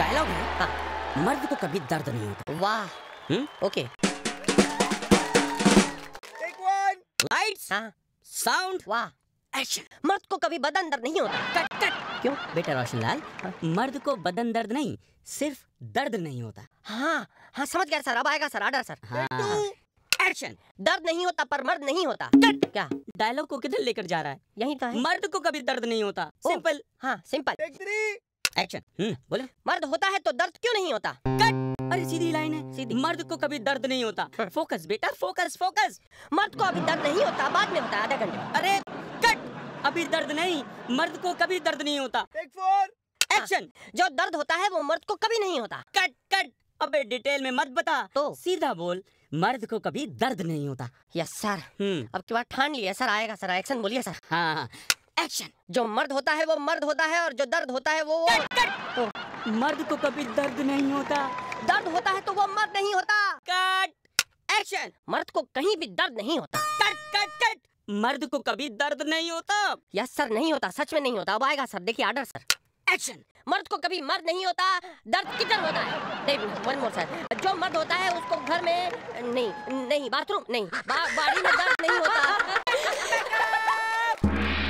Dialogue है हाँ मर्द को कभी दर्द नहीं होता वाह ओके लाइट्स हाँ। साउंड वाह एक्शन मर्द को कभी बदन दर्द नहीं होता कट कट क्यों बेटा रोशन लाल हाँ। मर्द को बदन दर्द नहीं सिर्फ दर्द नहीं होता हाँ हाँ समझ गया सर अब आएगा सर आडर सर एक्शन हाँ, दर्द नहीं होता पर मर्द नहीं होता कट क्या डायलॉग को किधर लेकर जा रहा है यही तो है मर्द को कभी दर्द नहीं होता सिंपल हाँ सिंपल एक्शन हम्म। बोले मर्द होता है तो दर्द क्यों नहीं होता कट अरे सीधी लाइन है सीधी मर्द को कभी दर्द नहीं होता फोकस हाँ। बेटा फोकस फोकस मर्द को अभी दर्द नहीं होता बाद में होता आधा घंटे अरे कट अभी दर्द नहीं मर्द को कभी दर्द नहीं होता एक्शन हाँ। जो दर्द होता है वो मर्द को कभी नहीं होता कट कट अबे डिटेल में मत बता तो सीधा बोल मर्द को कभी दर्द नहीं होता यस सर हम्म। अब की बार ठान लिया सर आएगा सर एक्शन बोलिए सर हाँ, हाँ। एक्शन जो मर्द होता है वो मर्द होता है और जो दर्द होता है वो कट, कट। तो, मर्द को कभी दर्द नहीं होता दर्द होता है तो वो मर्द नहीं होता कट एक्शन मर्द को कहीं भी दर्द नहीं होता कट कट कट मर्द को कभी दर्द नहीं होता यस सर नहीं होता सच में नहीं होता अब आएगा सर देखिए आर्डर सर एक्शन मर्द को कभी मर्द नहीं होता दर्द किचन होता है वन मोर सर जो मर्द होता है उसको घर में नहीं नहीं बाथरूम नहीं बा, बाड़ी में दर्द नहीं होता